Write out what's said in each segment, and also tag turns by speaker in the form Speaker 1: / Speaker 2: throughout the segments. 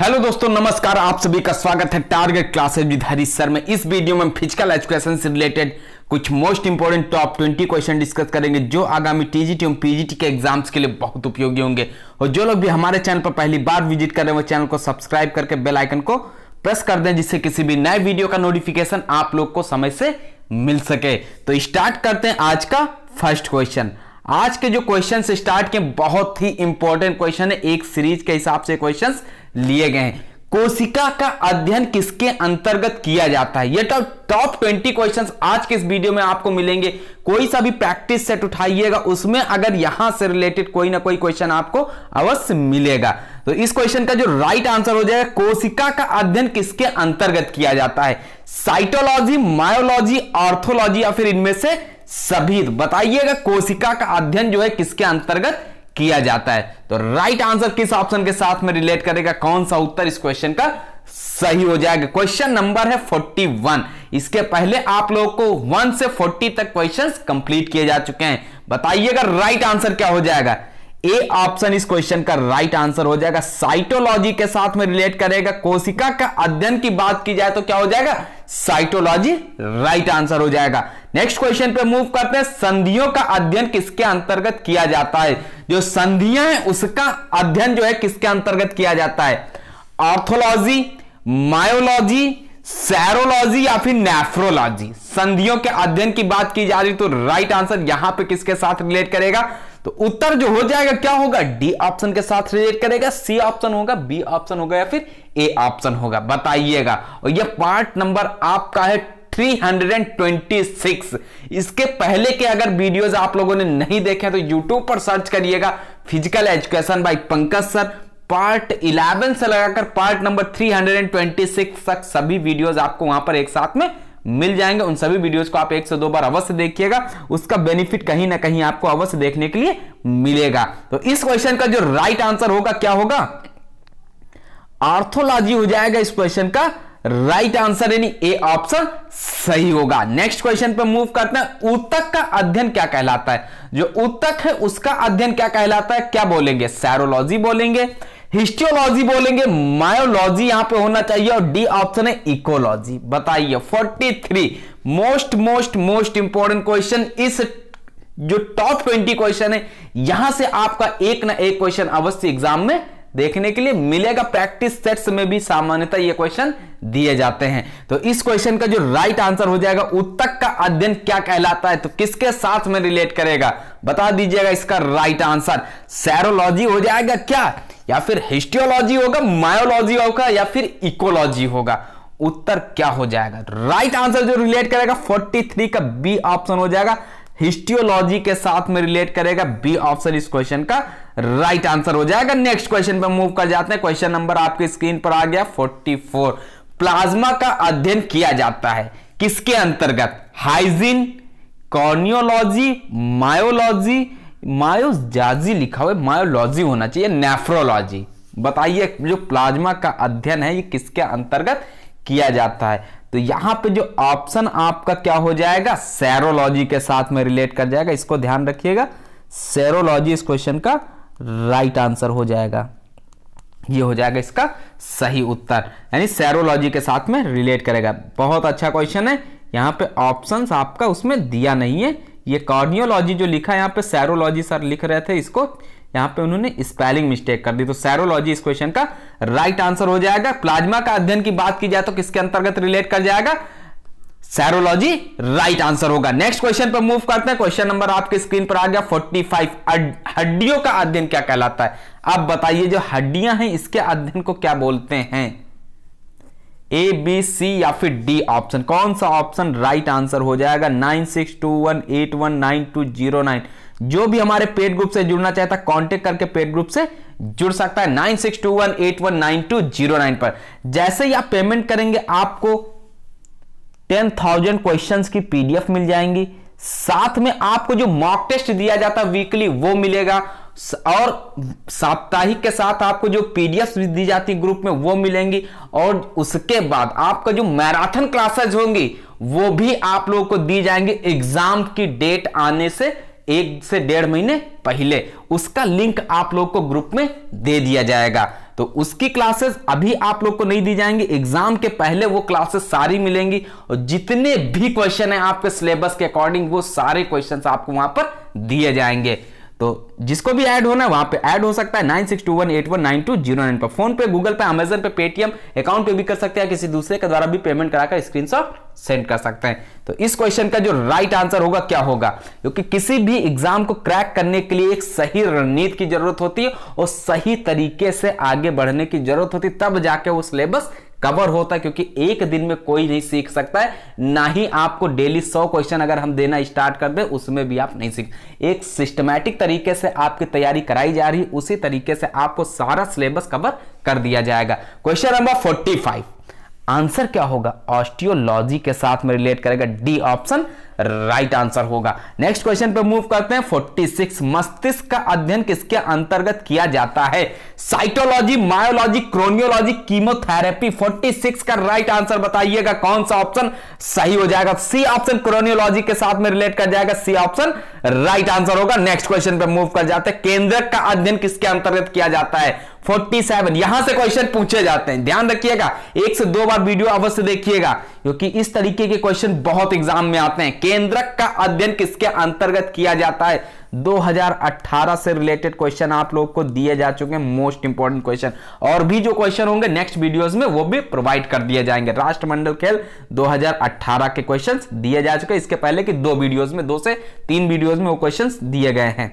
Speaker 1: hello दोस्तों नमस्कार आप सभी का स्वागत है target classes with Harish sir में इस वीडियो में हम फिजिकल एजुकेशन से रिलेटेड कुछ most important top 20 question discuss करेंगे जो आगामी टीजीटी एवं पीजीटी के एग्जाम्स के लिए बहुत उपयोगी होंगे और जो लोग भी हमारे चैनल पर पहली बार विजिट कर रहे हैं वो चैनल को सब्सक्राइब करके बेलाइकन को प्रेस कर दें जिससे किसी भी नए वीडियो का नोटिफिकेशन आप लोग को समय से मिल सके तो स्टार्ट करते हैं आज का फर्स्ट क्वेश्चन आज के जो क्वेश्चन स्टार्ट किए बहुत ही इंपॉर्टेंट क्वेश्चन है एक सीरीज के हिसाब से क्वेश्चन लिए गए हैं कोशिका का अध्ययन किसके अंतर्गत किया जाता है ये टॉप ट्वेंटी क्वेश्चंस आज के इस वीडियो में आपको मिलेंगे कोई सा भी प्रैक्टिस सेट उठाइएगा उसमें अगर यहां से रिलेटेड कोई ना कोई क्वेश्चन आपको अवश्य मिलेगा तो इस क्वेश्चन का जो राइट आंसर हो जाएगा कोशिका का अध्ययन किसके अंतर्गत किया जाता है साइटोलॉजी मायोलॉजी ऑर्थोलॉजी या फिर इनमें से सभी तो बताइएगा कोशिका का अध्ययन जो है किसके अंतर्गत किया जाता है तो राइट आंसर किस ऑप्शन के साथ में रिलेट करेगा कौन सा उत्तर इस क्वेश्चन का सही हो जाएगा क्वेश्चन नंबर है 41 इसके पहले आप लोगों को 1 से 40 तक क्वेश्चंस कंप्लीट किए जा चुके हैं बताइएगा राइट आंसर क्या हो जाएगा ए ऑप्शन इस क्वेश्चन का राइट आंसर हो जाएगा साइटोलॉजी के साथ में रिलेट करेगा कोशिका का अध्ययन की बात की जाए तो क्या हो जाएगा साइटोलॉजी राइट आंसर हो जाएगा नेक्स्ट क्वेश्चन पे मूव करते हैं संधियों का अध्ययन किसके अंतर्गत किया जाता है जो संधियां हैं उसका अध्ययन जो है किसके अंतर्गत किया जाता है ऑर्थोलॉजी मायोलॉजी सैरोलॉजी या फिर नेफ्रोलॉजी संधियों के अध्ययन की बात की जा रही तो राइट आंसर यहां पे किसके साथ रिलेट करेगा तो उत्तर जो हो जाएगा क्या होगा डी ऑप्शन के साथ रिलेट करेगा सी ऑप्शन होगा बी ऑप्शन होगा या फिर ए ऑप्शन होगा बताइएगा और यह पार्ट नंबर आपका है 326 इसके पहले के अगर वीडियोस आप लोगों ने नहीं देखे तो यूट्यूब पर सर्च करिएगा physical education by Pankaj sir part 11 से लगाकर पार्ट नंबर 326 तक सभी वीडियोस आपको वहां पर एक साथ में मिल जाएंगे उन सभी वीडियोस को आप एक से दो बार अवश्य देखिएगा उसका बेनिफिट कहीं ना कहीं आपको अवश्य देखने के लिए मिलेगा तो इस क्वेश्चन का जो राइट आंसर होगा क्या होगा आर्थोलॉजी हो जाएगा इस क्वेश्चन का राइट आंसर यानी ए ऑप्शन सही होगा नेक्स्ट क्वेश्चन पर मूव करते हैं उत्तक का अध्ययन क्या कहलाता है जो उत्तक है उसका अध्ययन क्या कहलाता है क्या बोलेंगे सैरोलॉजी बोलेंगे हिस्टोलॉजी बोलेंगे मायोलॉजी यहां पे होना चाहिए और डी ऑप्शन है इकोलॉजी बताइए 43 most most most important question इस जो टॉप 20 क्वेश्चन है यहां से आपका एक ना एक क्वेश्चन अवश्य एग्जाम में देखने के लिए मिलेगा प्रैक्टिस सेट्स में भी सामान्यता ये क्वेश्चन दिए जाते हैं तो इस क्वेश्चन का जो राइट आंसर हो जाएगा उत्तक का अध्ययन क्या कहलाता है तो किसके साथ में रिलेट करेगा बता दीजिएगा इसका राइट आंसर सैरोलॉजी हो जाएगा क्या या फिर हिस्ट्रियोलॉजी होगा मायोलॉजी होगा या फिर इकोलॉजी होगा उत्तर क्या हो जाएगा राइट आंसर जो रिलेट करेगा 43 का बी ऑप्शन हो जाएगा हिस्टियोलॉजी के साथ में रिलेट करेगा बी ऑप्शन इस क्वेश्चन का राइट right आंसर हो जाएगा नेक्स्ट क्वेश्चन पर मूव कर जाते हैं क्वेश्चन नंबर आपके स्क्रीन पर आ गया 44 प्लाज्मा का अध्ययन किया जाता है किसके अंतर्गत हाइजीन कॉर्नियोलॉजी मायोलॉजी मायोजाजी लिखा हुआ मायोलॉजी होना चाहिए नेफ्रोलॉजी बताइए जो प्लाज्मा का अध्ययन है ये किसके अंतर्गत किया जाता है तो यहां पे जो ऑप्शन आपका क्या हो जाएगा सैरोलॉजी के साथ में रिलेट कर जाएगा इसको ध्यान रखिएगा सेरोलॉजी इस क्वेश्चन का राइट आंसर हो जाएगा ये हो जाएगा इसका सही उत्तर यानी सैरोलॉजी के साथ में रिलेट करेगा बहुत अच्छा क्वेश्चन है यहां पे ऑप्शंस आपका उसमें दिया नहीं है ये कार्डियोलॉजी जो लिखा है यहां पे सैरोलॉजी सर लिख रहे थे इसको यहां पे उन्होंने स्पेलिंग मिस्टेक कर दी तो सैरोलॉजी इस क्वेश्चन का राइट आंसर हो जाएगा प्लाज्मा का अध्ययन की बात की जाए तो किसके अंतर्गत रिलेट कर जाएगा सैरोलॉजी राइट आंसर होगा नेक्स्ट क्वेश्चन पर मूव करते हैं क्वेश्चन नंबर आपके स्क्रीन पर आ गया 45 हड्डियों का अध्ययन क्या कहलाता है अब बताइए जो हड्डियां हैं इसके अध्ययन को क्या बोलते हैं ए बी सी या फिर डी ऑप्शन कौन सा ऑप्शन राइट आंसर हो जाएगा nine six two one eight one nine two zero nine जो भी हमारे पेड ग्रुप से जुड़ना चाहता है कॉन्टेक्ट करके पेड ग्रुप से जुड़ सकता है nine six two one eight one nine two zero nine पर जैसे ही आप पेमेंट करेंगे आपको टेन थाउजेंड क्वेश्चन की पीडीएफ मिल जाएंगी साथ में आपको जो मॉक टेस्ट दिया जाता है वीकली वो मिलेगा और साप्ताहिक के साथ आपको जो पीडीएफ दी जाती ग्रुप में वो मिलेंगी और उसके बाद आपका जो मैराथन क्लासेज होंगी वो भी आप लोगों को दी जाएंगी एग्जाम की डेट आने से एक से डेढ़ महीने पहले उसका लिंक आप लोग को ग्रुप में दे दिया जाएगा तो उसकी क्लासेस अभी आप लोग को नहीं दी जाएंगी एग्जाम के पहले वो क्लासेस सारी मिलेंगी और जितने भी क्वेश्चन है आपके सिलेबस के अकॉर्डिंग वो सारे क्वेश्चन आपको वहां पर दिए जाएंगे तो जिसको भी ऐड होना है वहां पे ऐड हो सकता है nine six two one eight one nine two zero nine पर PhonePe Google Pay Amazon Pay Paytm account पे भी कर सकते हैं किसी दूसरे के द्वारा भी पेमेंट कराकर स्क्रीनशॉट सेंड कर सकते हैं तो इस क्वेश्चन का जो राइट आंसर होगा क्या होगा क्योंकि किसी भी एग्जाम को क्रैक करने के लिए एक सही रणनीति की जरूरत होती है और सही तरीके से आगे बढ़ने की जरूरत होती है तब जाके वो सिलेबस कवर होता है क्योंकि एक दिन में कोई नहीं सीख सकता है ना ही आपको डेली सौ क्वेश्चन अगर हम देना स्टार्ट कर दे उसमें भी आप नहीं सीख एक सिस्टमैटिक तरीके से आपकी तैयारी कराई जा रही उसी तरीके से आपको सारा सिलेबस कवर कर दिया जाएगा question number forty five answer क्या होगा ऑस्टियोलॉजी के साथ में रिलेट करेगा डी ऑप्शन राइट आंसर होगा नेक्स्ट क्वेश्चन पे मूव करते हैं 46 मस्तिष्क का अध्ययन किसके अंतर्गत किया जाता है साइटोलॉजी मायोलॉजी क्रोनियोलॉजी कीमोथेरेपी 46 का राइट आंसर बताइएगा कौन सा ऑप्शन सही हो जाएगा सी ऑप्शन क्रोनियोलॉजी के साथ में रिलेट कर जाएगा सी ऑप्शन राइट आंसर होगा नेक्स्ट क्वेश्चन पे मूव कर जाते हैं केंद्रक का अध्ययन किसके अंतर्गत किया जाता है 47 सेवन यहां से क्वेश्चन पूछे जाते हैं ध्यान रखिएगा एक से दो बार वीडियो अवश्य देखिएगा क्योंकि इस तरीके के क्वेश्चन बहुत एग्जाम में आते हैं केंद्रक का अध्ययन किसके अंतर्गत किया जाता है 2018 से रिलेटेड क्वेश्चन आप लोग को दिए जा चुके हैं मोस्ट इंपॉर्टेंट क्वेश्चन और भी जो क्वेश्चन होंगे नेक्स्ट वीडियोस में वो भी प्रोवाइड कर दिए जाएंगे राष्ट्रमंडल खेल 2018 के क्वेश्चंस दिए जा चुके हैं इसके पहले की दो वीडियोस में दो से तीन वीडियोस में वो क्वेश्चन दिए गए हैं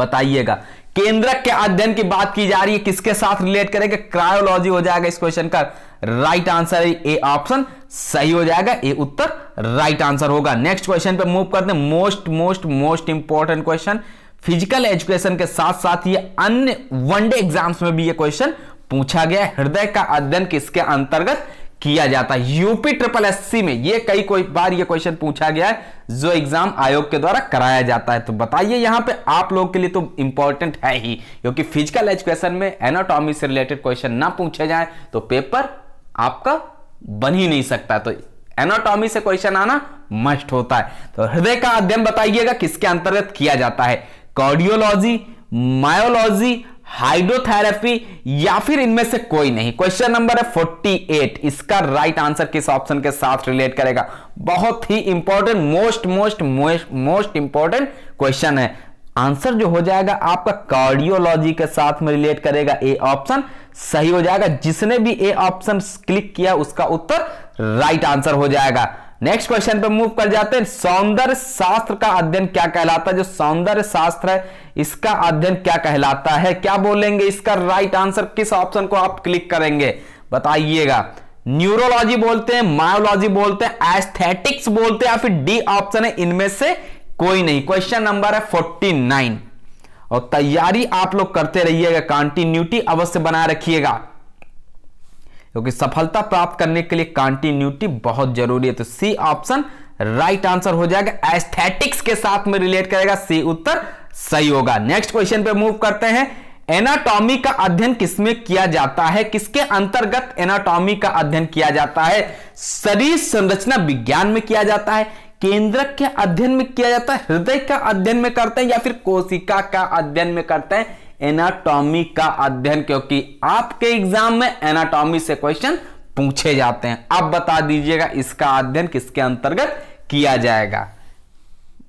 Speaker 1: बताइएगा केंद्रक के अध्ययन की बात की जा रही है किसके साथ रिलेट करेंगे क्रायोलॉजी हो जाएगा इस क्वेश्चन का राइट आंसर ए ऑप्शन सही हो जाएगा ए उत्तर राइट आंसर होगा नेक्स्ट क्वेश्चन पे मूव करते हैं most most most important question physical education के साथ साथ ये अन्य वनडे एग्जाम्स में भी ये क्वेश्चन पूछा गया हृदय का अध्ययन किसके अंतर्गत किया जाता है यूपी ट्रिपल एससी में ये कई कोई बार ये क्वेश्चन पूछा गया है जो एग्जाम आयोग के द्वारा कराया जाता है तो बताइए यहां पे आप लोगों के लिए तो इंपॉर्टेंट है ही क्योंकि फिजिकल एजुकेशन में एनाटॉमी से रिलेटेड क्वेश्चन ना पूछे जाए तो पेपर आपका बन ही नहीं सकता तो एनाटॉमी से क्वेश्चन आना मस्ट होता है तो हृदय का अध्ययन बताइएगा किसके अंतर्गत किया जाता है कार्डियोलॉजी मायोलॉजी हाइड्रोथेरेपी या फिर इनमें से कोई नहीं क्वेश्चन नंबर है 48 इसका राइट right आंसर किस ऑप्शन के साथ रिलेट करेगा बहुत ही important most most most important question है आंसर जो हो जाएगा आपका कार्डियोलॉजी के साथ में रिलेट करेगा ए ऑप्शन सही हो जाएगा जिसने भी ए ऑप्शन क्लिक किया उसका उत्तर राइट आंसर हो जाएगा नेक्स्ट क्वेश्चन पे मूव कर जाते हैं सौंदर्य शास्त्र का अध्ययन क्या कहलाता है जो सौंदर्य शास्त्र है इसका अध्ययन क्या कहलाता है क्या बोलेंगे इसका राइट आंसर किस ऑप्शन को आप क्लिक करेंगे बताइएगा न्यूरोलॉजी बोलते हैं मायोलॉजी बोलते हैं एस्थेटिक्स बोलते हैं या फिर डी ऑप्शन है इनमें से कोई नहीं क्वेश्चन नंबर है फोर्टी नाइन और तैयारी आप लोग करते रहिएगा कॉन्टिन्यूटी अवश्य बनाए रखिएगा क्योंकि सफलता प्राप्त करने के लिए कॉन्टिन्यूटी बहुत जरूरी है तो सी ऑप्शन राइट आंसर हो जाएगा एस्थेटिक्स के साथ में रिलेट करेगा सी उत्तर सही होगा नेक्स्ट क्वेश्चन पे मूव करते हैं एनाटॉमी का अध्ययन किसमें किया जाता है किसके अंतर्गत एनाटॉमी का अध्ययन किया जाता है शरीर संरचना विज्ञान में किया जाता है केंद्रक के अध्ययन में किया जाता है हृदय का अध्ययन में करते हैं या फिर कोशिका का अध्ययन में करते हैं एनाटॉमी का अध्ययन क्योंकि आपके एग्जाम में एनाटॉमी से क्वेश्चन पूछे जाते हैं अब बता दीजिएगा इसका अध्ययन किसके अंतर्गत किया जाएगा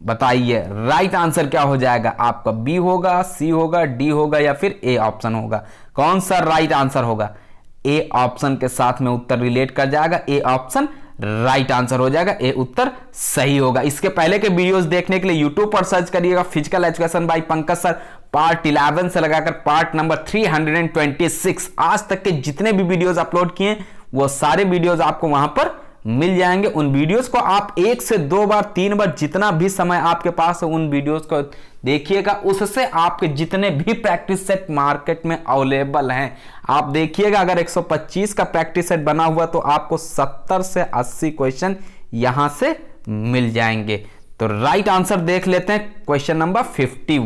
Speaker 1: बताइए राइट आंसर क्या हो जाएगा आपका बी होगा सी होगा डी होगा या फिर ए ऑप्शन होगा कौन सा राइट आंसर होगा ए ऑप्शन के साथ में उत्तर रिलेट कर जाएगा ए ऑप्शन राइट आंसर हो जाएगा ए उत्तर सही होगा इसके पहले के वीडियोस देखने के लिए यूट्यूब पर सर्च करिएगा physical education by Pankaj sir part 11 से लगाकर पार्ट नंबर 326 आज तक के जितने भी वीडियोस अपलोड किए वो सारे वीडियोस आपको वहां पर मिल जाएंगे उन वीडियोस को आप एक से दो बार तीन बार जितना भी समय आपके पास है उन वीडियोस को देखिएगा उससे आपके जितने भी प्रैक्टिस सेट मार्केट में अवेलेबल हैं आप देखिएगा अगर 125 का प्रैक्टिस सेट बना हुआ तो आपको 70 से 80 क्वेश्चन यहां से मिल जाएंगे तो राइट आंसर देख लेते हैं क्वेश्चन नंबर फिफ्टी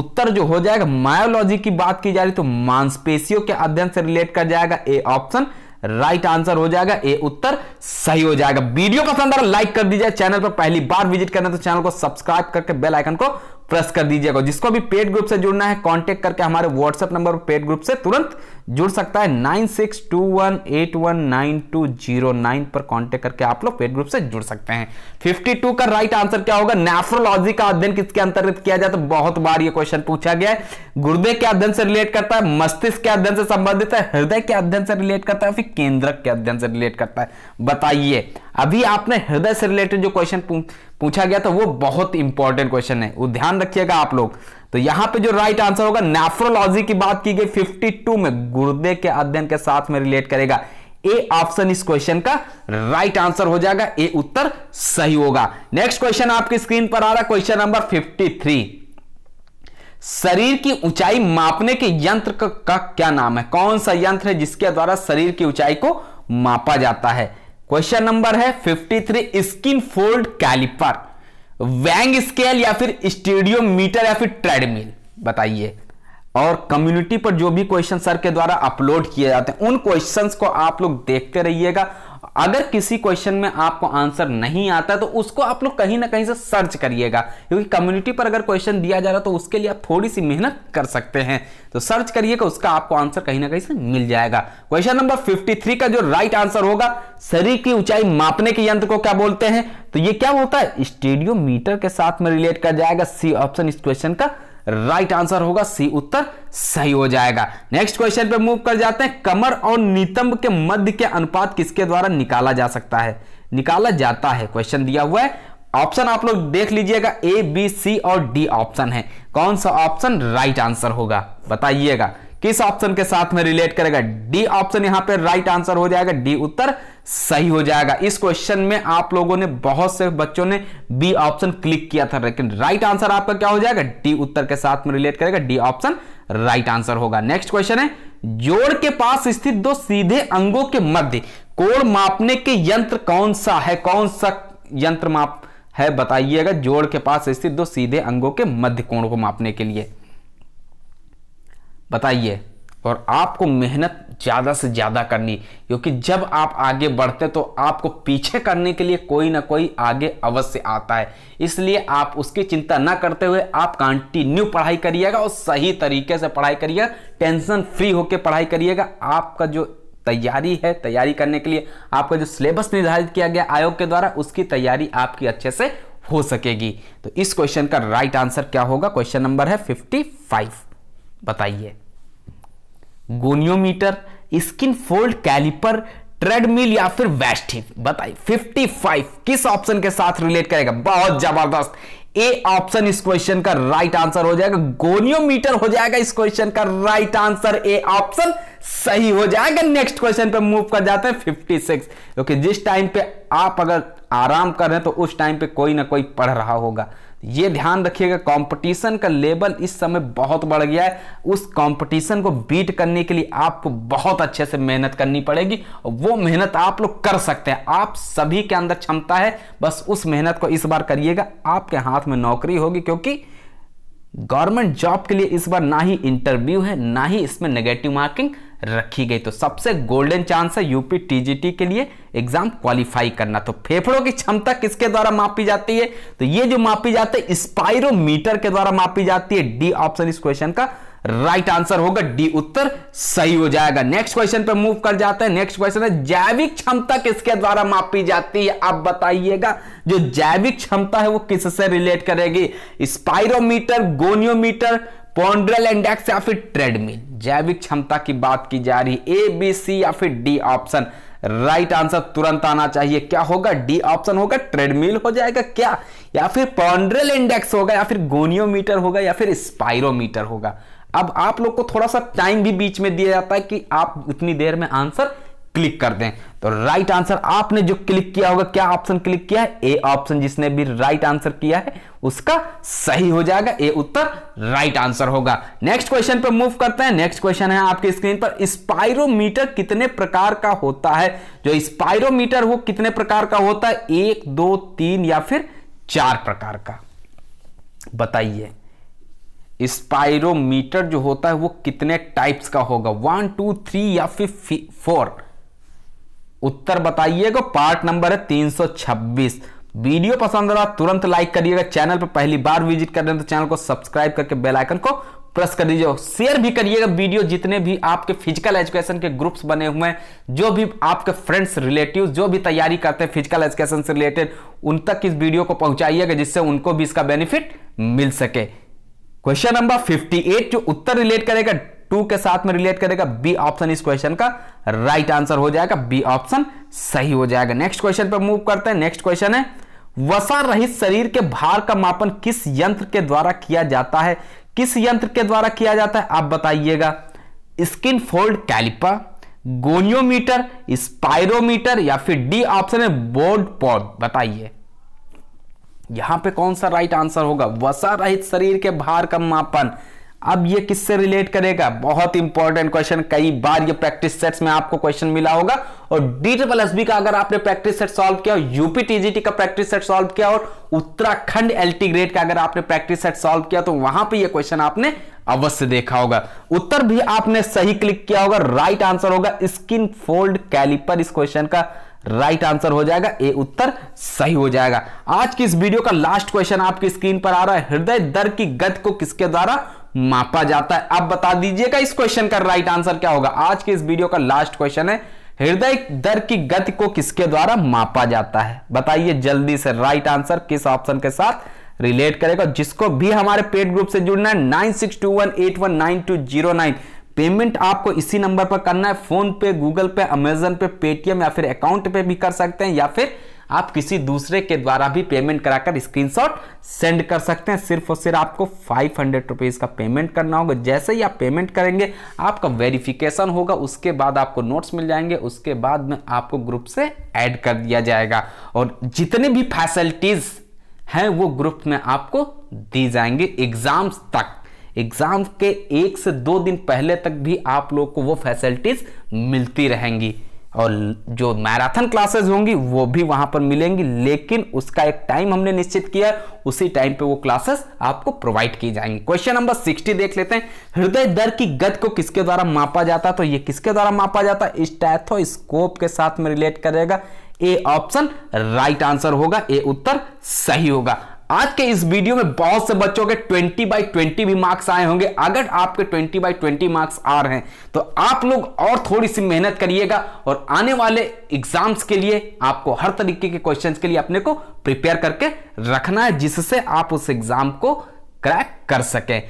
Speaker 1: उत्तर जो हो जाएगा मायोलॉजी की बात की जा रही तो मांसपेशियों के अध्ययन से रिलेट कर जाएगा ए ऑप्शन राइट आंसर हो जाएगा ए उत्तर सही हो जाएगा वीडियो पसंद आ लाइक कर दीजिए चैनल पर पहली बार विजिट करना तो चैनल को सब्सक्राइब करके बेल आइकन को प्रेस कर दीजिएगा जिसको भी पेड ग्रुप से जुड़ना है कांटेक्ट करके हमारे व्हाट्सएप नंबर पर पेड ग्रुप से तुरंत जुड़ सकता है nine six two one eight one nine two zero nine पर कांटेक्ट करके आप लोग पेड ग्रुप से जुड़ सकते हैं 52 का राइट आंसर क्या होगा नेफ्रोलॉजी का अध्ययन किसके अंतर्गत किया जाए तो बहुत बार यह क्वेश्चन पूछा गया है गुर्दे के अध्ययन से रिलेट करता है मस्तिष्क के अध्ययन से संबंधित है हृदय के अध्ययन से रिलेट करता है फिर केंद्रक के अध्ययन से रिलेट करता है बताइए अभी आपने हृदय से रिलेटेड जो क्वेश्चन पूछा गया था वो बहुत इंपॉर्टेंट क्वेश्चन है वो ध्यान रखिएगा आप लोग तो यहां पे जो राइट आंसर होगा नेफ्रोलॉजी की बात की गई 52 में गुर्दे के अध्ययन के साथ में रिलेट करेगा ए ऑप्शन इस क्वेश्चन का राइट आंसर हो जाएगा ए उत्तर सही होगा नेक्स्ट क्वेश्चन आपकी स्क्रीन पर आ रहा है क्वेश्चन नंबर फिफ्टी शरीर की ऊंचाई मापने के यंत्र का क्या नाम है कौन सा यंत्र है जिसके द्वारा शरीर की ऊंचाई को मापा जाता है क्वेश्चन नंबर है 53 skin fold caliper weighing scale या फिर स्टेडियो मीटर या फिर ट्रेडमिल बताइए और कम्युनिटी पर जो भी क्वेश्चन सर के द्वारा अपलोड किए जाते हैं उन क्वेश्चंस को आप लोग देखते रहिएगा अगर किसी क्वेश्चन में आपको आंसर नहीं आता तो उसको आप लोग कहीं ना कहीं से सर्च करिएगा क्योंकि कम्युनिटी पर अगर क्वेश्चन दिया जा रहा है तो उसके लिए आप थोड़ी सी मेहनत कर सकते हैं तो सर्च करिएगा उसका आपको आंसर कहीं ना कहीं से मिल जाएगा क्वेश्चन नंबर 53 का जो राइट आंसर होगा शरीर की ऊंचाई मापने के यंत्र को क्या बोलते हैं तो ये क्या होता है स्टेडियोमीटर के साथ में रिलेट कर जाएगा सी ऑप्शन इस क्वेश्चन का राइट आंसर होगा सी उत्तर सही हो जाएगा नेक्स्ट क्वेश्चन पे मूव कर जाते हैं कमर और नितंब के मध्य के अनुपात किसके द्वारा निकाला जा सकता है निकाला जाता है क्वेश्चन दिया हुआ है ऑप्शन आप लोग देख लीजिएगा ए बी सी और डी ऑप्शन है कौन सा ऑप्शन राइट आंसर होगा बताइएगा किस ऑप्शन के साथ में रिलेट करेगा डी ऑप्शन यहां पे राइट आंसर हो जाएगा डी उत्तर सही हो जाएगा इस क्वेश्चन में आप लोगों ने बहुत से बच्चों ने बी ऑप्शन क्लिक किया था लेकिन राइट आंसर आपका क्या हो जाएगा डी उत्तर के साथ में रिलेट करेगा डी ऑप्शन राइट आंसर होगा नेक्स्ट क्वेश्चन है जोड़ के पास स्थित दो सीधे अंगों के मध्य कोण मापने के यंत्र कौन सा है कौन सा यंत्र माप है बताइएगा जोड़ के पास स्थित दो सीधे अंगों के मध्य कोण को मापने के लिए बताइए और आपको मेहनत ज़्यादा से ज़्यादा करनी क्योंकि जब आप आगे बढ़ते तो आपको पीछे करने के लिए कोई ना कोई आगे अवश्य आता है इसलिए आप उसकी चिंता ना करते हुए आप कंटिन्यू पढ़ाई करिएगा और सही तरीके से पढ़ाई करिएगा टेंशन फ्री होकर पढ़ाई करिएगा आपका जो तैयारी है तैयारी करने के लिए आपका जो सिलेबस निर्धारित किया गया आयोग के द्वारा उसकी तैयारी आपकी अच्छे से हो सकेगी तो इस क्वेश्चन का राइट आंसर क्या होगा क्वेश्चन नंबर है फिफ्टी फाइव बताइए goniometer skin fold caliper treadmill या फिर वेस्टिफ बताइए 55 किस ऑप्शन के साथ रिलेट करेगा बहुत जबरदस्त ए ऑप्शन इस क्वेश्चन का राइट आंसर हो जाएगा गोनियोमीटर हो जाएगा इस क्वेश्चन का राइट आंसर ए ऑप्शन सही हो जाएगा नेक्स्ट क्वेश्चन पे मूव कर जाते हैं 56 okay, जिस टाइम पे आप अगर आराम कर रहे हैं तो उस टाइम पे कोई ना कोई पढ़ रहा होगा ये ध्यान रखिएगा कंपटीशन का लेवल इस समय बहुत बढ़ गया है उस कंपटीशन को बीट करने के लिए आपको बहुत अच्छे से मेहनत करनी पड़ेगी वो मेहनत आप लोग कर सकते हैं आप सभी के अंदर क्षमता है बस उस मेहनत को इस बार करिएगा आपके हाथ में नौकरी होगी क्योंकि गवर्नमेंट जॉब के लिए इस बार ना ही इंटरव्यू है ना ही इसमें नेगेटिव मार्किंग रखी गई तो सबसे गोल्डन चांस है यूपी टीजीटी के लिए एग्जाम क्वालिफाई करना तो फेफड़ों की क्षमता किसके द्वारा मापी जाती है तो ये जो मापी जाते है स्पाइरोमीटर के द्वारा मापी जाती है डी ऑप्शन इस क्वेश्चन का राइट आंसर होगा डी उत्तर सही हो जाएगा नेक्स्ट क्वेश्चन पे मूव कर जाता है नेक्स्ट क्वेश्चन है जैविक क्षमता किसके द्वारा मापी जाती है आप बताइएगा जो जैविक क्षमता है वो किससे रिलेट करेगी स्पाइरोमीटर गोनियोमीटर पॉन्ड्रल इंडेक्स या फिर ट्रेडमिल जैविक क्षमता की बात की जा रही ए बी सी या फिर डी ऑप्शन राइट आंसर तुरंत आना चाहिए क्या होगा डी ऑप्शन होगा ट्रेडमिल हो जाएगा क्या या फिर पॉन्ड्रल इंडेक्स होगा या फिर गोनियोमीटर होगा या फिर स्पाइरोमीटर होगा अब आप लोग को थोड़ा सा टाइम भी बीच में दिया जाता है कि आप इतनी देर में आंसर क्लिक कर दें तो राइट आंसर आपने जो क्लिक किया होगा क्या ऑप्शन क्लिक किया है ए ऑप्शन जिसने भी राइट आंसर किया है उसका सही हो जाएगा ए उत्तर राइट आंसर होगा नेक्स्ट क्वेश्चन पर मूव करते हैं नेक्स्ट क्वेश्चन है आपके स्क्रीन पर स्पाइरोमीटर कितने प्रकार का होता है जो स्पाइरोमीटर हो कितने प्रकार का होता है एक दो तीन या फिर चार प्रकार का बताइए स्पाइरोमीटर जो होता है वो कितने टाइप्स का होगा वन टू थ्री या फिर फोर उत्तर बताइएगा पार्ट नंबर है 326 वीडियो पसंद रहा तो तुरंत लाइक करिएगा चैनल पर पहली बार विजिट कर रहे हैं तो चैनल को सब्सक्राइब करके बेल आइकन को प्रेस कर दीजिए शेयर भी करिएगा वीडियो जितने भी आपके फिजिकल एजुकेशन के ग्रुप्स बने हुए हैं जो भी आपके फ्रेंड्स रिलेटिव जो भी तैयारी करते हैं फिजिकल एजुकेशन से रिलेटेड उन तक इस वीडियो को पहुंचाइएगा जिससे उनको भी इसका बेनिफिट मिल सके क्वेश्चन नंबर 58 जो उत्तर रिलेट करेगा टू के साथ में रिलेट करेगा बी ऑप्शन इस क्वेश्चन का राइट right आंसर हो जाएगा बी ऑप्शन सही हो जाएगा नेक्स्ट क्वेश्चन पर मूव करते हैं नेक्स्ट क्वेश्चन है वसा रहित शरीर के भार का मापन किस यंत्र के द्वारा किया जाता है किस यंत्र के द्वारा किया जाता है आप बताइएगा skin fold caliper goniometer spirometer या फिर डी ऑप्शन है बोर्ड पॉड बताइए यहां पे कौन सा राइट आंसर होगा वसा रहित शरीर के भार का मापन अब ये किससे रिलेट करेगा बहुत इंपॉर्टेंट क्वेश्चन कई बार ये प्रैक्टिस सेट्स में आपको क्वेश्चन मिला होगा और डी ट्रिपल एस बी का अगर आपने प्रैक्टिस सेट सॉल्व किया यूपी टीजीटी का प्रैक्टिस सेट सॉल्व किया और उत्तराखंड एलटी ग्रेड का अगर आपने प्रैक्टिस सेट सॉल्व किया तो वहां पे ये क्वेश्चन आपने अवश्य देखा होगा उत्तर भी आपने सही क्लिक किया होगा राइट आंसर होगा स्किन फोल्ड कैलिपर इस क्वेश्चन का राइट आंसर हो जाएगा ए उत्तर सही हो जाएगा आज की इस वीडियो का लास्ट क्वेश्चन आपकी स्क्रीन पर आ रहा है हृदय दर की गति को किसके द्वारा मापा जाता है आप बता दीजिएगा इस क्वेश्चन का राइट आंसर क्या होगा आज के इस वीडियो का लास्ट क्वेश्चन है हृदय दर की गति को किसके द्वारा मापा जाता है बताइए जल्दी से राइट आंसर किस ऑप्शन के साथ रिलेट करेगा जिसको भी हमारे पेड ग्रुप से जुड़ना है nine six two one eight one nine two zero nine payment आपको इसी नंबर पर करना है phone PhonePe Google Pay Amazon Pay Paytm या फिर अकाउंट पे भी कर सकते हैं या फिर आप किसी दूसरे के द्वारा भी पेमेंट कराकर स्क्रीनशॉट सेंड कर सकते हैं सिर्फ और सिर्फ आपको फाइव हंड्रेड रुपीज़ का पेमेंट करना होगा जैसे ही आप पेमेंट करेंगे आपका वेरिफिकेशन होगा उसके बाद आपको नोट्स मिल जाएंगे उसके बाद में आपको ग्रुप से ऐड कर दिया जाएगा और जितने भी फैसिलिटीज़ हैं वो ग्रुप में आपको दी जाएंगी एग्ज़ाम्स तक एग्जाम के एक से दो दिन पहले तक भी आप लोग को वो फैसिलिटीज मिलती रहेंगी और जो मैराथन क्लासेस होंगी वो भी वहां पर मिलेंगी लेकिन उसका एक टाइम हमने निश्चित किया है उसी टाइम पे वो क्लासेस आपको प्रोवाइड की जाएंगी क्वेश्चन नंबर 60 देख लेते हैं हृदय दर की गति को किसके द्वारा मापा जाता है तो ये किसके द्वारा मापा जाता है टैथो स्कोप के साथ में रिलेट करेगा ए ऑप्शन राइट आंसर होगा ए उत्तर सही होगा आज के इस वीडियो में बहुत से बच्चों के 20 बाई 20 भी मार्क्स आए होंगे अगर आपके 20 बाई 20 मार्क्स आ रहे हैं तो आप लोग और थोड़ी सी मेहनत करिएगा और आने वाले एग्जाम्स के लिए आपको हर तरीके के क्वेश्चंस के लिए अपने को प्रिपेयर करके रखना है जिससे आप उस एग्जाम को क्रैक कर सकें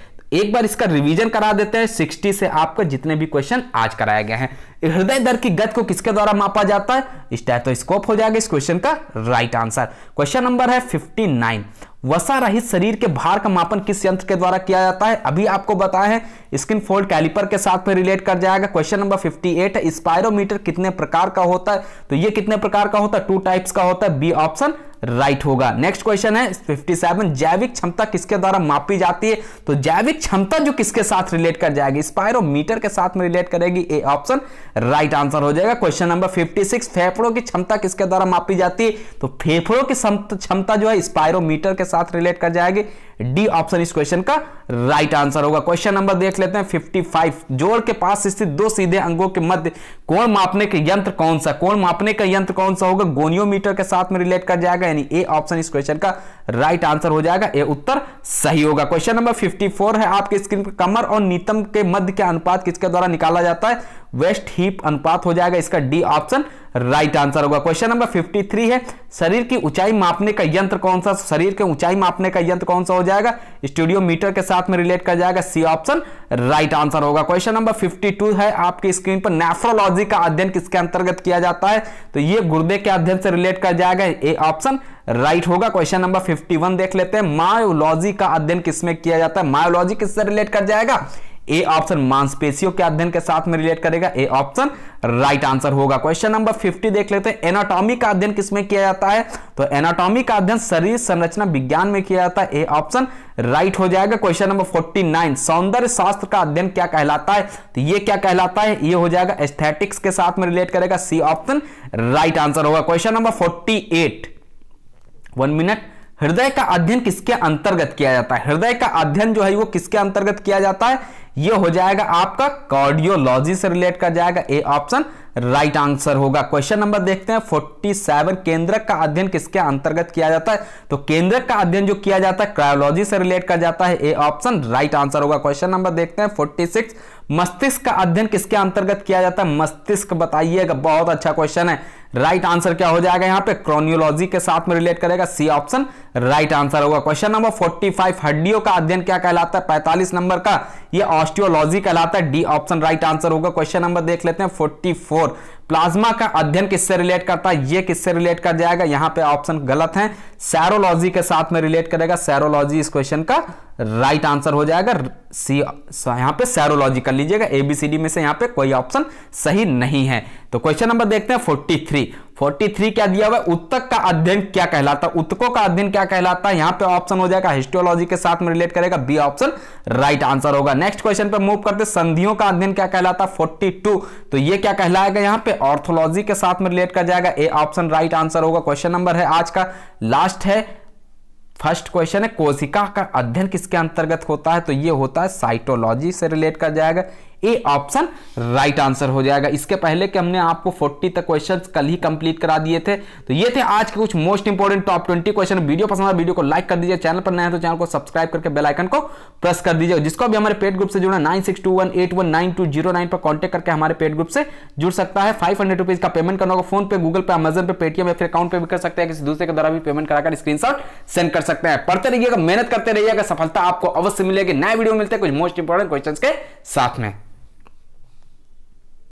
Speaker 1: एक बार इसका रिवीजन करा देते हैं सिक्सटी से आपका जितने भी क्वेश्चन आज कराए गए हैं हृदय दर की गत को किसके द्वारा मापा जाता है स्टैथोस्कोप हो जाएगा इस क्वेश्चन का राइट आंसर क्वेश्चन नंबर है फिफ्टी नाइन वसा रहित शरीर के भार का मापन किस यंत्र के द्वारा किया जाता है अभी आपको बताया है स्किन फोल्ड कैलिपर के साथ में रिलेट कर जाएगा क्वेश्चन नंबर 58 है स्पायरोमीटर कितने प्रकार का होता है तो ये कितने प्रकार का होता है टू टाइप्स का होता है बी ऑप्शन राइट होगा नेक्स्ट क्वेश्चन है 57 जैविक क्षमता किसके द्वारा मापी जाती है तो जैविक क्षमता जो किसके साथ रिलेट कर जाएगी स्पायरोमीटर के साथ में रिलेट करेगी ए ऑप्शन राइट आंसर हो जाएगा क्वेश्चन नंबर 56 फेफड़ों की क्षमता किसके द्वारा मापी जाती है तो फेफड़ों की क्षमता जो है स्पायरोमीटर के साथ रिलेट कर जाएगी डी ऑप्शन इस क्वेश्चन का राइट आंसर होगा क्वेश्चन नंबर देख लेते हैं 55 जोड़ के पास स्थित दो सीधे अंगों के मध्य कोण मापने के यंत्र कौन सा कोण मापने का यंत्र कौन सा होगा गोनियोमीटर के साथ में रिलेट कर जाएगा यानी ए ऑप्शन इस क्वेश्चन का राइट आंसर हो जाएगा ए उत्तर सही होगा क्वेश्चन नंबर 54 है आपके स्क्रीन पर कमर और नीतम के मध्य के अनुपात किसके द्वारा निकाला जाता है वेस्ट हीप अनुपात हो जाएगा इसका डी ऑप्शन राइट आंसर होगा क्वेश्चन नंबर 53 है शरीर की ऊंचाई मापने का यंत्र कौन सा शरीर के ऊंचाई मापने का यंत्र कौन सा हो जाएगा स्टूडियो मीटर के साथ में रिलेट कर जाएगा सी ऑप्शन राइट आंसर होगा क्वेश्चन नंबर 52 है आपकी स्क्रीन पर नेफ्रोलॉजी का अध्ययन किसके अंतर्गत किया जाता है तो ये गुर्दे के अध्ययन से रिलेट कर जाएगा ए ऑप्शन राइट होगा क्वेश्चन नंबर 51 देख लेते हैं मायोलॉजी का अध्ययन किसमें किया जाता है मायोलॉजी किससे रिलेट कर जाएगा ए ऑप्शन मांसपेशियों के अध्ययन के साथ में रिलेट करेगा ए ऑप्शन राइट आंसर होगा क्वेश्चन नंबर 50 देख लेते हैं एनाटॉमी का अध्ययन किसमें किया जाता है तो एनाटॉमी का अध्ययन शरीर संरचना विज्ञान में किया जाता है ए ऑप्शन राइट हो जाएगा क्वेश्चन नंबर 49 सौंदर्य शास्त्र का अध्ययन क्या कहलाता है तो ये क्या कहलाता है ये हो जाएगा एस्थेटिक्स के साथ में रिलेट करेगा सी ऑप्शन राइट आंसर होगा क्वेश्चन नंबर 48 वन मिनट हृदय का अध्ययन किसके अंतर्गत किया जाता है हृदय का अध्ययन जो है वो किसके अंतर्गत किया जाता है ये हो जाएगा आपका कार्डियोलॉजी से रिलेट कर जाएगा ए ऑप्शन राइट आंसर होगा क्वेश्चन नंबर देखते हैं 47 केंद्रक का अध्ययन किसके अंतर्गत किया जाता है तो केंद्रक का अध्ययन जो किया जाता है क्रायोलॉजी से रिलेट कर जाता है ए ऑप्शन राइट आंसर होगा क्वेश्चन नंबर देखते हैं 46 मस्तिष्क का अध्ययन किसके अंतर्गत किया जाता है मस्तिष्क बताइएगा बहुत अच्छा क्वेश्चन है राइट right आंसर क्या हो जाएगा यहां पे क्रोनियोलॉजी के साथ में रिलेट करेगा सी ऑप्शन राइट आंसर होगा क्वेश्चन नंबर 45 हड्डियों का अध्ययन क्या कहलाता है 45 नंबर का ये ऑस्टियोलॉजी कहलाता है डी ऑप्शन राइट आंसर होगा क्वेश्चन नंबर देख लेते हैं 44 more प्लाज्मा का अध्ययन किससे रिलेट करता है यह किससे रिलेट कर जाएगा यहां पे ऑप्शन गलत है सैरोलॉजी के साथ में रिलेट करेगा सैरोलॉजी इस क्वेश्चन का राइट आंसर हो जाएगा सी यहां पे सैरोलॉजी कर लीजिएगा एबीसीडी में से यहां पे कोई ऑप्शन सही नहीं है तो क्वेश्चन नंबर देखते हैं फोर्टी थ्री फोर्टी थ्री क्या दिया हुआ है उत्तक का अध्ययन क्या कहलाता है उत्तकों का अध्ययन क्या कहलाता है यहां पे ऑप्शन हो जाएगा हिस्टोलॉजी के साथ में रिलेट करेगा बी ऑप्शन राइट आंसर होगा नेक्स्ट क्वेश्चन पे मूव करते संधियों का अध्ययन क्या कहलाता है 42 तो ये क्या कहलाएगा यहां पे पे ऑर्थोलॉजी के साथ में रिलेट कर जाएगा ए ऑप्शन राइट आंसर होगा क्वेश्चन नंबर है आज का लास्ट है फर्स्ट क्वेश्चन है कोशिका का अध्ययन किसके अंतर्गत होता है तो ये होता है साइटोलॉजी से रिलेट कर जाएगा ए ऑप्शन राइट आंसर हो जाएगा इसके पहले कि हमने आपको 40 तक क्वेश्चन कल ही कंप्लीट करा दिए थे तो ये थे आज के कुछ most important top 20 question video पसंद आया वीडियो को लाइक कर दीजिए चैनल पर नया तो चैनल को सब्सक्राइब करके बेलाइकन को प्रेस कर दीजिए जिसको भी हमारे पेड ग्रुप से जुड़ा nine six two one eight one nine two zero nine पर कॉन्टेक्ट करके हमारे पेड ग्रुप से जुड़ सकता है फाइव हंड्रेड रुपीज का पेमेंट करना होगा phone PhonePe Google Pay Amazon Pay Paytm या फिर अकाउंट पर भी कर सकते हैं किसी दूसरे के द्वारा भी पेमेंट कराकर स्क्रीनशॉट सेंड कर सकते हैं पढ़ते रहिएगा मेहनत करते रहिएगा सफलता आपको अवश्य मिलेगी नए वीडियो मिलते हैं कुछ मोस्ट इंपोर्टेंट क्वेश्चन के साथ में